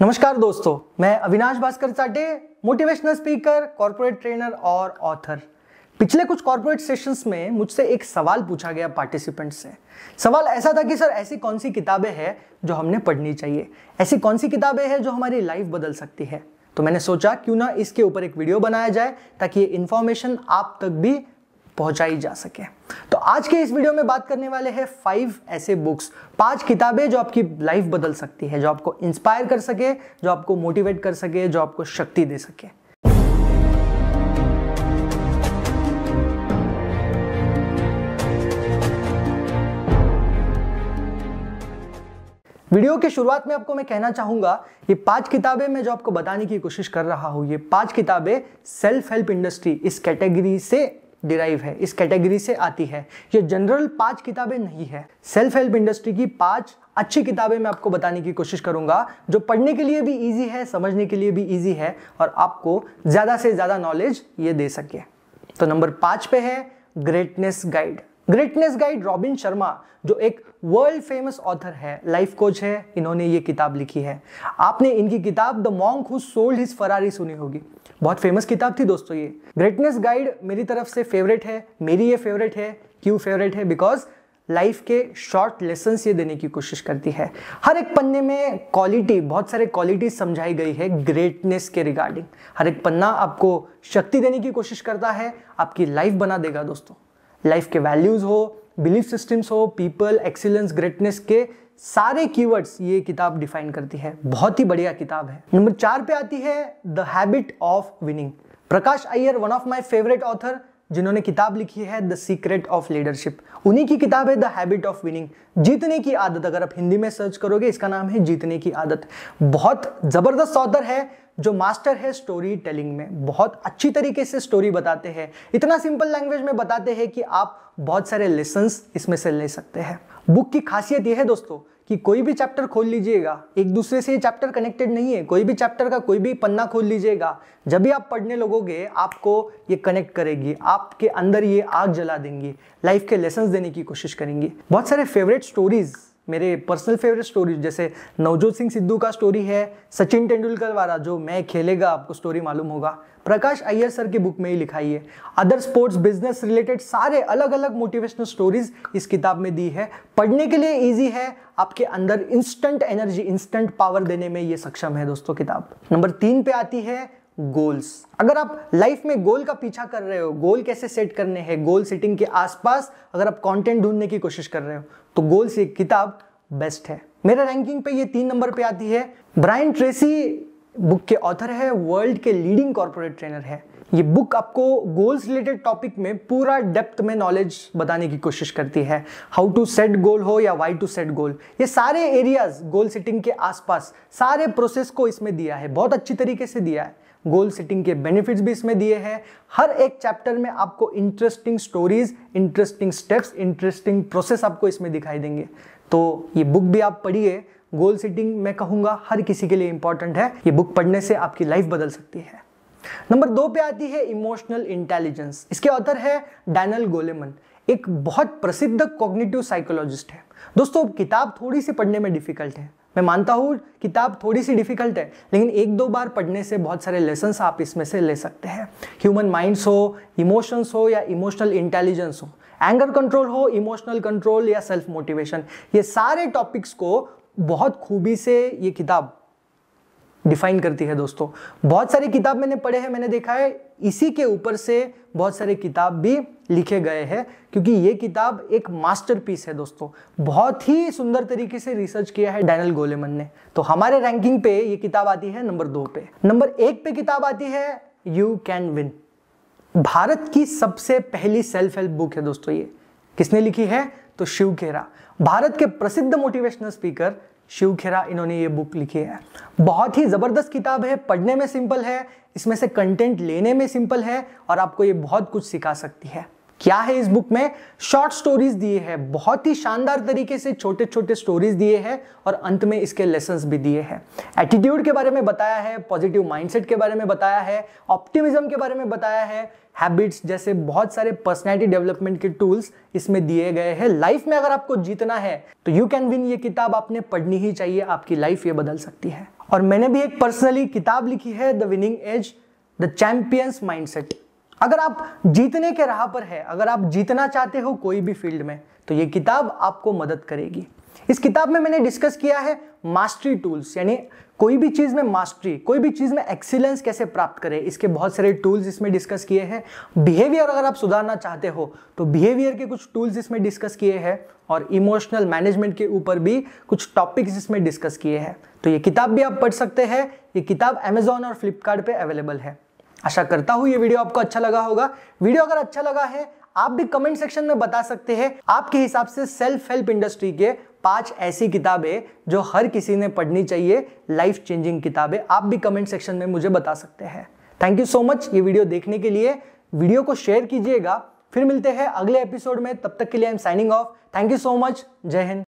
नमस्कार दोस्तों मैं Avinash Bhaskar Chate motivational speaker corporate trainer और ऑथर पिछले कुछ कॉरपोरेट सेशंस में मुझसे एक सवाल पूछा गया पार्टिसिपेंट से सवाल ऐसा था कि सर ऐसी कौन सी किताबें हैं जो हमने पढ़नी चाहिए ऐसी कौन सी किताबें हैं जो हमारी लाइफ बदल सकती है तो मैंने सोचा क्यों ना इसके ऊपर एक वीडियो बनाया जाए ताकि ये इन्फॉर्मेशन आप तक भी पहुंचाई जा सके तो आज के इस वीडियो में बात करने वाले हैं फाइव ऐसे बुक्स पांच किताबें जो आपकी लाइफ बदल सकती है जो आपको इंस्पायर कर सके जो आपको मोटिवेट कर सके जो आपको शक्ति दे सके वीडियो के शुरुआत में आपको मैं कहना चाहूंगा ये पांच किताबें मैं जो आपको बताने की कोशिश कर रहा हूँ ये पांच किताबें सेल्फ हेल्प इंडस्ट्री इस कैटेगरी से डिराइव है इस कैटेगरी से आती है ये जनरल पांच किताबें नहीं है सेल्फ हेल्प इंडस्ट्री की पांच अच्छी किताबें मैं आपको बताने की कोशिश करूंगा जो पढ़ने के लिए भी इजी है समझने के लिए भी इजी है और आपको ज़्यादा से ज़्यादा नॉलेज ये दे सके तो नंबर पांच पे है greatness guide greatness guide Robin Sharma जो एक वर्ल्ड फेमस ऑथर है लाइफ कोच है इन्होंने ये किताब लिखी है आपने इनकी किताब the monk who sold his Ferrari सुनी होगी बहुत फेमस किताब थी दोस्तों ये ग्रेटनेस गाइड मेरी तरफ से फेवरेट है मेरी ये फेवरेट है क्यों फेवरेट है बिकॉज लाइफ के शॉर्ट लेसन ये देने की कोशिश करती है हर एक पन्ने में क्वालिटी बहुत सारे क्वालिटी समझाई गई है ग्रेटनेस के रिगार्डिंग हर एक पन्ना आपको शक्ति देने की कोशिश करता है आपकी लाइफ बना देगा दोस्तों लाइफ के वैल्यूज़ हो बिलीफ सिस्टम्स हो पीपल एक्सीलेंस ग्रेटनेस के सारे कीवर्ड्स ये किताब डिफाइन करती है बहुत ही बढ़िया किताब है नंबर चार पे आती है the habit of winning Prakash Iyer one of my favourite author जिन्होंने किताब लिखी है द सीक्रेट ऑफ लीडरशिप उन्हीं की किताब है द हैबिट ऑफ विनिंग जीतने की आदत अगर आप हिंदी में सर्च करोगे इसका नाम है जीतने की आदत बहुत ज़बरदस्त ऑथर है जो मास्टर है स्टोरी टेलिंग में बहुत अच्छी तरीके से स्टोरी बताते हैं इतना सिंपल लैंग्वेज में बताते हैं कि आप बहुत सारे लेसन्स इसमें से ले सकते हैं बुक की खासियत यह है दोस्तों कि कोई भी चैप्टर खोल लीजिएगा एक दूसरे से ये चैप्टर कनेक्टेड नहीं है कोई भी चैप्टर का कोई भी पन्ना खोल लीजिएगा जब भी आप पढ़ने लोगोगे आपको ये कनेक्ट करेगी आपके अंदर ये आग जला देंगी लाइफ के लेसन देने की कोशिश करेंगे बहुत सारे फेवरेट स्टोरीज़ मेरे पर्सनल फेवरेट स्टोरीज जैसे नवजोत सिंह सिद्धू का स्टोरी है सचिन तेंदुलकर वाला जो मैं खेलेगा आपको स्टोरी मालूम होगा प्रकाश अय्यर सर की बुक में ही लिखाई है अदर स्पोर्ट्स बिजनेस रिलेटेड सारे अलग अलग मोटिवेशनल स्टोरीज इस किताब में दी है पढ़ने के लिए ईजी है आपके अंदर इंस्टेंट एनर्जी इंस्टेंट पावर देने में ये सक्षम है दोस्तों किताब नंबर तीन पे आती है गोल्स अगर आप लाइफ में गोल का पीछा कर रहे हो गोल कैसे सेट करने हैं गोल सेटिंग के आसपास अगर आप कंटेंट ढूंढने की कोशिश कर रहे हो तो गोल्स एक किताब बेस्ट है मेरा रैंकिंग पे ये तीन नंबर पे आती है ब्रायन ट्रेसी बुक के ऑथर है वर्ल्ड के लीडिंग कॉरपोरेट ट्रेनर है ये बुक आपको गोल्स रिलेटेड टॉपिक में पूरा डेप्थ में नॉलेज बताने की कोशिश करती है हाउ टू सेट गोल हो या वाई टू सेट गोल ये सारे एरियाज गोल सेटिंग के आसपास सारे प्रोसेस को इसमें दिया है बहुत अच्छी तरीके से दिया है गोल सेटिंग के बेनिफिट्स भी इसमें दिए हैं हर एक चैप्टर में आपको interesting stories interesting steps interesting process आपको इसमें दिखाई देंगे तो ये बुक भी आप पढ़िए गोल सेटिंग मैं कहूँगा हर किसी के लिए इंपॉर्टेंट है ये बुक पढ़ने से आपकी लाइफ बदल सकती है नंबर दो पे आती है इमोशनल इंटेलिजेंस इसके ऑथर है डैनल गोलेमन एक बहुत प्रसिद्ध कॉग्निटिव साइकोलॉजिस्ट है दोस्तों किताब थोड़ी सी पढ़ने में डिफिकल्ट है मैं मानता हूँ किताब थोड़ी सी डिफ़िकल्ट है लेकिन एक दो बार पढ़ने से बहुत सारे लेसन्स आप इसमें से ले सकते हैं ह्यूमन माइंड्स हो इमोशंस हो या इमोशनल इंटेलिजेंस हो एंगर कंट्रोल हो इमोशनल कंट्रोल या सेल्फ मोटिवेशन ये सारे टॉपिक्स को बहुत खूबी से ये किताब डिफाइन करती है दोस्तों बहुत सारी किताब मैंने पढ़े हैं मैंने देखा है इसी के ऊपर से बहुत सारे किताब भी लिखे गए हैं क्योंकि ये किताब एक मास्टरपीस है दोस्तों बहुत ही सुंदर तरीके से रिसर्च किया है डैनल गोलेमन ने तो हमारे रैंकिंग पे ये किताब आती है नंबर दो पे नंबर एक पे किताब आती है यू कैन विन भारत की सबसे पहली सेल्फ हेल्प बुक है दोस्तों ये किसने लिखी है तो शिव खेरा भारत के प्रसिद्ध मोटिवेशनल स्पीकर शिव खेरा इन्होंने ये बुक लिखी है बहुत ही ज़बरदस्त किताब है पढ़ने में सिंपल है इसमें से कंटेंट लेने में सिंपल है और आपको ये बहुत कुछ सिखा सकती है क्या है इस बुक में शॉर्ट स्टोरीज दिए हैं बहुत ही शानदार तरीके से छोटे छोटे स्टोरीज दिए हैं और अंत में इसके लेसन भी दिए हैं एटीट्यूड के बारे में बताया है पॉजिटिव माइंडसेट के बारे में बताया है ऑप्टिमिज्म के बारे में बताया है हैबिट्स जैसे बहुत सारे पर्सनैलिटी डेवलपमेंट के टूल्स इसमें दिए गए हैं लाइफ में अगर आपको जीतना है तो यू कैन विन ये किताब आपने पढ़नी ही चाहिए आपकी लाइफ ये बदल सकती है और मैंने भी एक पर्सनली किताब लिखी है the winning edge the champions mindset अगर आप जीतने के राह पर है अगर आप जीतना चाहते हो कोई भी फील्ड में तो ये किताब आपको मदद करेगी इस किताब में मैंने डिस्कस किया है मास्टरी टूल्स यानी कोई भी चीज़ में मास्टरी कोई भी चीज़ में एक्सीलेंस कैसे प्राप्त करें इसके बहुत सारे टूल्स इसमें डिस्कस किए हैं बिहेवियर अगर आप सुधारना चाहते हो तो बिहेवियर के कुछ टूल्स इसमें डिस्कस किए हैं और इमोशनल मैनेजमेंट के ऊपर भी कुछ टॉपिक्स इसमें डिस्कस किए हैं तो ये किताब भी आप पढ़ सकते हैं ये किताब अमेजोन और फ्लिपकार्ट अवेलेबल है आशा करता हूँ ये वीडियो आपको अच्छा लगा होगा वीडियो अगर अच्छा लगा है आप भी कमेंट सेक्शन में बता सकते हैं आपके हिसाब से सेल्फ हेल्प इंडस्ट्री के पांच ऐसी किताबें जो हर किसी ने पढ़नी चाहिए लाइफ चेंजिंग किताबें आप भी कमेंट सेक्शन में मुझे बता सकते हैं थैंक यू सो मच ये वीडियो देखने के लिए वीडियो को शेयर कीजिएगा फिर मिलते हैं अगले एपिसोड में तब तक के लिए I am signing off thank you so much Jai Hind